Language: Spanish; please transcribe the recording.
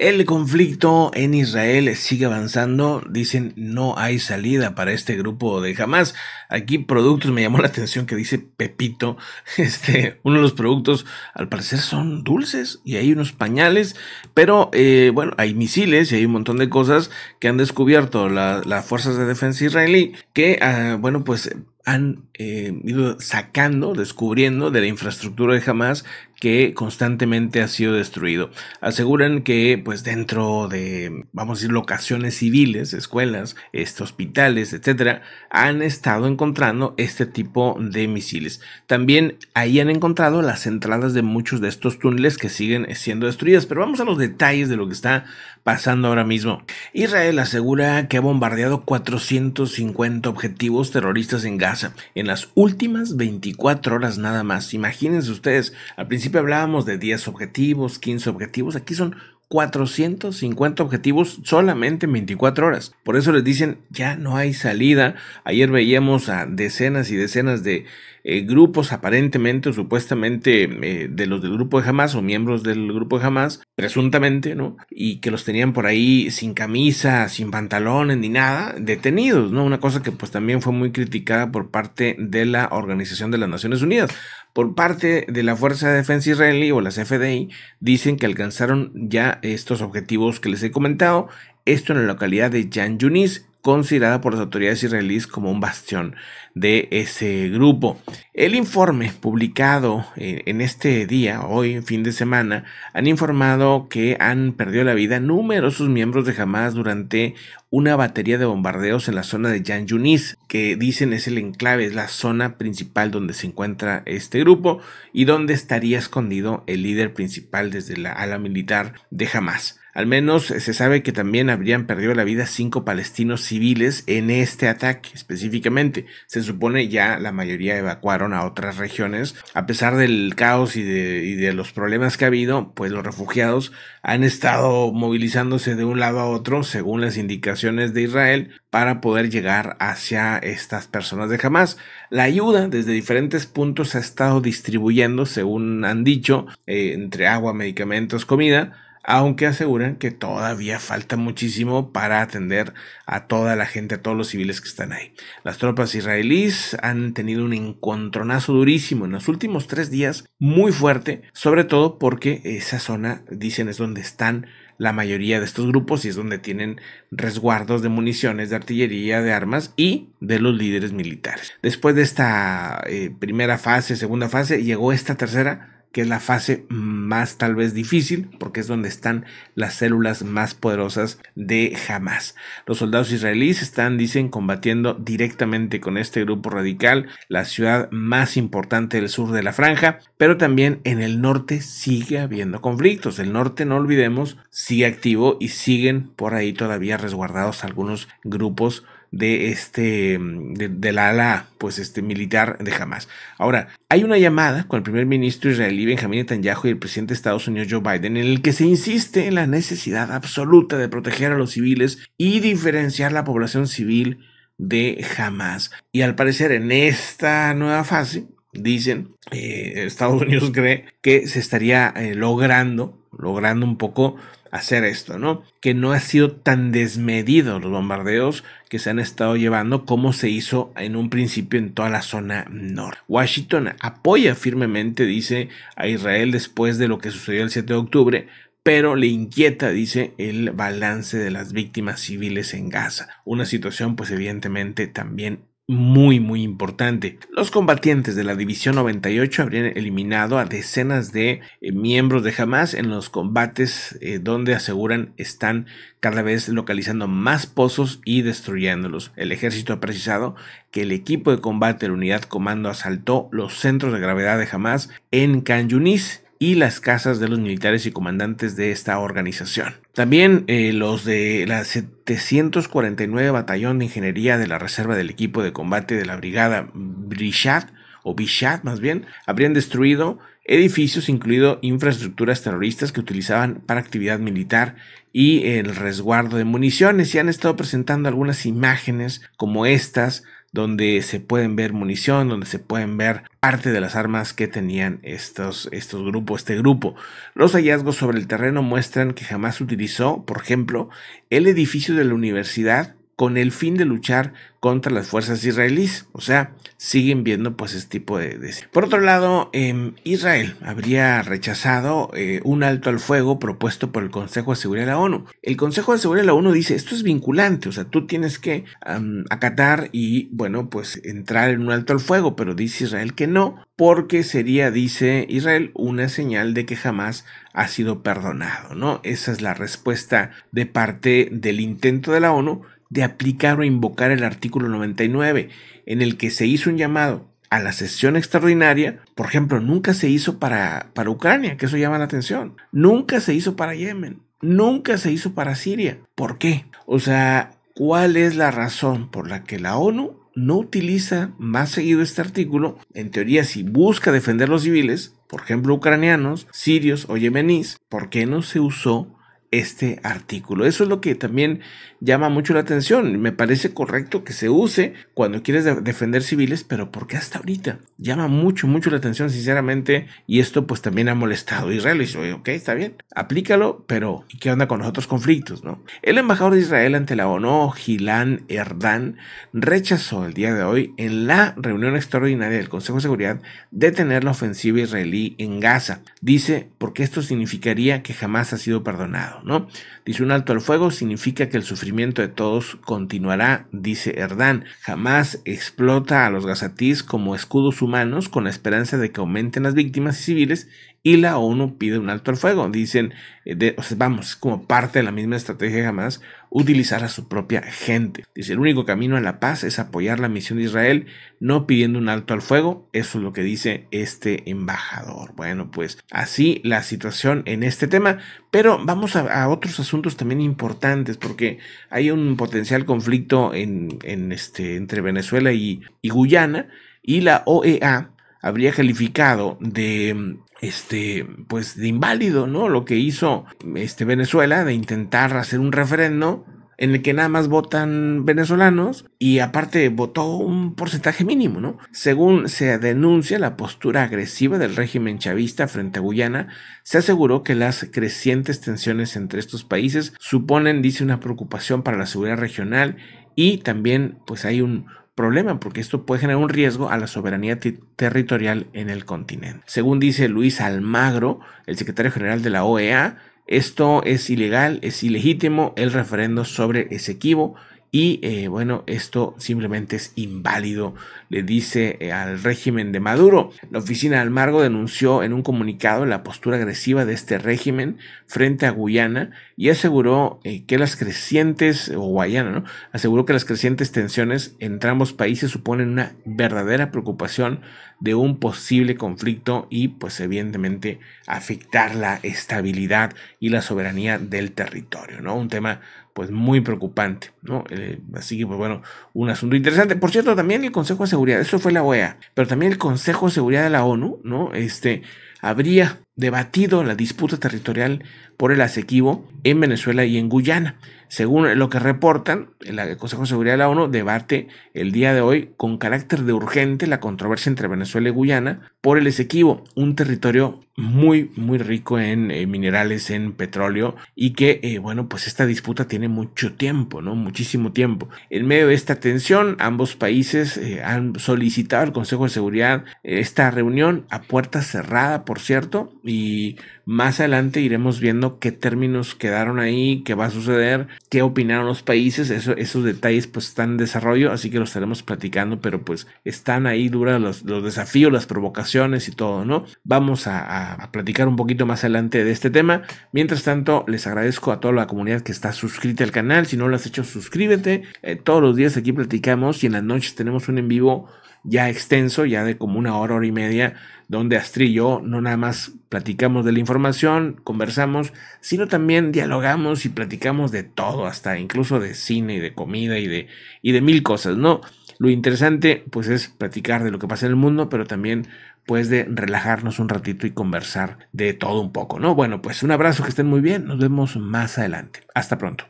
El conflicto en Israel sigue avanzando, dicen no hay salida para este grupo de Hamas. Aquí productos me llamó la atención que dice Pepito, este, uno de los productos al parecer son dulces y hay unos pañales, pero eh, bueno, hay misiles y hay un montón de cosas que han descubierto las fuerzas de defensa israelí que, ah, bueno, pues han eh, ido sacando, descubriendo de la infraestructura de Hamas que constantemente ha sido destruido. Aseguran que pues dentro de, vamos a decir, locaciones civiles, escuelas, este, hospitales, etcétera, han estado encontrando este tipo de misiles. También ahí han encontrado las entradas de muchos de estos túneles que siguen siendo destruidas, pero vamos a los detalles de lo que está pasando ahora mismo. Israel asegura que ha bombardeado 450 objetivos terroristas en Gaza en las últimas 24 horas nada más. Imagínense ustedes, al principio hablábamos de 10 objetivos, 15 objetivos, aquí son 450 objetivos solamente en 24 horas. Por eso les dicen, ya no hay salida. Ayer veíamos a decenas y decenas de eh, grupos aparentemente o supuestamente eh, de los del grupo de Hamas o miembros del grupo de Hamas, presuntamente, ¿no? Y que los tenían por ahí sin camisa, sin pantalones ni nada, detenidos, ¿no? Una cosa que pues también fue muy criticada por parte de la Organización de las Naciones Unidas. Por parte de la Fuerza de Defensa Israelí o las FDI, dicen que alcanzaron ya estos objetivos que les he comentado, esto en la localidad de Jan Yunis, considerada por las autoridades israelíes como un bastión de ese grupo. El informe publicado eh, en este día, hoy fin de semana, han informado que han perdido la vida numerosos miembros de Hamas durante una batería de bombardeos en la zona de Jan Yunis que dicen es el enclave, es la zona principal donde se encuentra este grupo y donde estaría escondido el líder principal desde la ala militar de Hamas. Al menos eh, se sabe que también habrían perdido la vida cinco palestinos civiles en este ataque específicamente. Se supone ya la mayoría evacuaron a otras regiones. A pesar del caos y de, los problemas que ha habido, pues los refugiados han estado movilizándose de un lado a otro, según las indicaciones de Israel, para poder llegar hacia estas personas de Hamas. La ayuda desde diferentes puntos ha estado distribuyendo, según han dicho, eh, entre agua, medicamentos, comida aunque aseguran que todavía falta muchísimo para atender a toda la gente, a todos los civiles que están ahí. Las tropas israelíes han tenido un encontronazo durísimo en los últimos tres días, muy fuerte, sobre todo porque esa zona, dicen, es donde están la mayoría de estos grupos y es donde tienen resguardos de municiones, de artillería, de armas y de los líderes militares. Después de esta eh, primera fase, segunda fase, llegó esta tercera que es la fase más tal vez difícil, porque es donde están las células más poderosas de jamás. Los soldados israelíes están, dicen, combatiendo directamente con este grupo radical, la ciudad más importante del sur de la franja, pero también en el norte sigue habiendo conflictos. El norte, no olvidemos, sigue activo y siguen por ahí todavía resguardados algunos grupos de este mm, de, la ala pues este militar de Hamas. Ahora, hay una llamada con el primer ministro israelí Benjamín Netanyahu y el presidente de Estados Unidos Joe Biden en el que se insiste en la necesidad absoluta de proteger a los civiles y diferenciar la población civil de Hamas. Y al parecer en esta nueva fase dicen eh, Estados Unidos cree que se estaría eh, logrando logrando un poco hacer esto, ¿no? Que no ha sido tan desmedido los bombardeos que se han estado llevando como se hizo en un principio en toda la zona norte. Washington apoya firmemente, dice, a Israel después de lo que sucedió el 7 de octubre, pero le inquieta, dice, el balance de las víctimas civiles en Gaza. Una situación pues evidentemente también muy muy importante. Los combatientes de la División 98 habrían eliminado a decenas de eh, miembros de Hamas en los combates eh, donde aseguran están cada vez localizando más pozos y destruyéndolos. El ejército ha precisado que el equipo de combate de la unidad comando asaltó los centros de gravedad de Hamas en Can y las casas de los militares y comandantes de esta organización. También eh, los de la 749 Batallón de Ingeniería de la Reserva del Equipo de Combate de la Brigada Brishad, o Bishad más bien, habrían destruido edificios, incluido infraestructuras terroristas que utilizaban para actividad militar y el resguardo de municiones. Y han estado presentando algunas imágenes como estas donde se pueden ver munición, donde se pueden ver parte de las armas que tenían estos, estos grupos, este grupo. Los hallazgos sobre el terreno muestran que jamás utilizó, por ejemplo, el edificio de la universidad con el fin de luchar contra las fuerzas israelíes. O sea, siguen viendo pues este tipo de... Por otro lado, em, Israel habría rechazado eh, un alto al fuego propuesto por el Consejo de Seguridad de la ONU. El Consejo de Seguridad de la ONU dice, esto es vinculante, o sea, tú tienes que acatar y, bueno, pues entrar en un alto al fuego, pero dice Israel que no, porque sería, dice Israel, una señal de que jamás ha sido perdonado, ¿no? Esa es la respuesta de parte del intento de la ONU de aplicar o invocar el artículo 99, en el que se hizo un llamado a la sesión extraordinaria, por ejemplo, nunca se hizo para, para Ucrania, que eso llama la atención, nunca se hizo para Yemen, nunca se hizo para Siria. ¿Por qué? O sea, ¿cuál es la razón por la que la ONU no utiliza más seguido este artículo, en teoría si busca defender los civiles, por ejemplo ucranianos, sirios o yemeníes, ¿por qué no se usó este artículo. Eso es lo que también llama mucho la atención. Me parece correcto que se use cuando quieres defender civiles, pero ¿por qué hasta ahorita? Llama mucho, mucho la atención, sinceramente, y esto pues también ha molestado a Israel. Y soy, ok, está bien, aplícalo, pero qué onda con los otros conflictos, no? El embajador de Israel ante la ONU, Gilán Erdán, rechazó el día de hoy en la reunión extraordinaria del Consejo de Seguridad detener la ofensiva israelí en Gaza. Dice, porque esto significaría que jamás ha sido perdonado. ¿no? Dice un alto al fuego significa que el sufrimiento de todos continuará, dice Herdán. Jamás explota a los gazatís como escudos humanos con la esperanza de que aumenten las víctimas civiles y la ONU pide un alto al fuego. Dicen, eh, vamos, como parte de la misma estrategia jamás, utilizar a su propia gente. Dice, el único camino a la paz es apoyar la misión de Israel, no pidiendo un alto al fuego. Eso es lo que dice este embajador. Bueno, pues así la situación en este tema, pero vamos a, otros asuntos también importantes, porque hay un potencial conflicto en, este, entre Venezuela y Guyana, y la OEA habría calificado de este, pues de inválido, ¿no? Lo que hizo este, Venezuela de intentar hacer un referendo en el que nada más votan venezolanos y aparte votó un porcentaje mínimo, ¿no? Según se denuncia la postura agresiva del régimen chavista frente a Guyana, se aseguró que las crecientes tensiones entre estos países suponen, dice, una preocupación para la seguridad regional y también pues hay un, problema, porque esto puede generar un riesgo a la soberanía territorial en el continente. Según dice Luis Almagro, el secretario general de la OEA, esto es ilegal, es ilegítimo el referendo sobre Esequibo y eh, bueno, esto simplemente es inválido, le dice eh, al régimen de Maduro. La oficina de Almargo denunció en un comunicado la postura agresiva de este régimen frente a Guyana y aseguró eh, que las crecientes, o Guayana, ¿no? Aseguró que las crecientes tensiones entre ambos países suponen una verdadera preocupación de un posible conflicto y pues evidentemente afectar la estabilidad y la soberanía del territorio, ¿no? Un tema pues muy preocupante, ¿no? Eh, así que, pues bueno, un asunto interesante. Por cierto, también el Consejo de Seguridad, eso fue la OEA, pero también el Consejo de Seguridad de la ONU, ¿no? Este, habría debatido la disputa territorial por el asequivo en Venezuela y en Guyana. Según lo que reportan, el Consejo de Seguridad de la ONU debate el día de hoy con carácter de urgente la controversia entre Venezuela y Guyana por el Esequibo, un territorio muy, muy rico en eh, minerales, en petróleo y que, eh, bueno, pues esta disputa tiene mucho tiempo, ¿no? Muchísimo tiempo. En medio de esta tensión, ambos países eh, han solicitado al Consejo de Seguridad esta reunión a puerta cerrada, por cierto, y más adelante iremos viendo qué términos quedaron ahí, qué va a suceder, qué opinaron los países, esos detalles pues están en desarrollo, así que los estaremos platicando, pero pues están ahí duras los, desafíos, las provocaciones y todo, ¿no? Vamos a, platicar un poquito más adelante de este tema. Mientras tanto, les agradezco a toda la comunidad que está suscrita al canal, si no lo has hecho, suscríbete. Eh, todos los días aquí platicamos y en las noches tenemos un en vivo ya extenso, ya de como una hora, hora y media, donde Astri y yo no nada más platicamos de la información, conversamos, sino también dialogamos y platicamos de todo, hasta incluso de cine y de comida y de, y de mil cosas, ¿no? Lo interesante pues es platicar de lo que pasa en el mundo, pero también pues de relajarnos un ratito y conversar de todo un poco, ¿no? Bueno, pues un abrazo, que estén muy bien, nos vemos más adelante. Hasta pronto.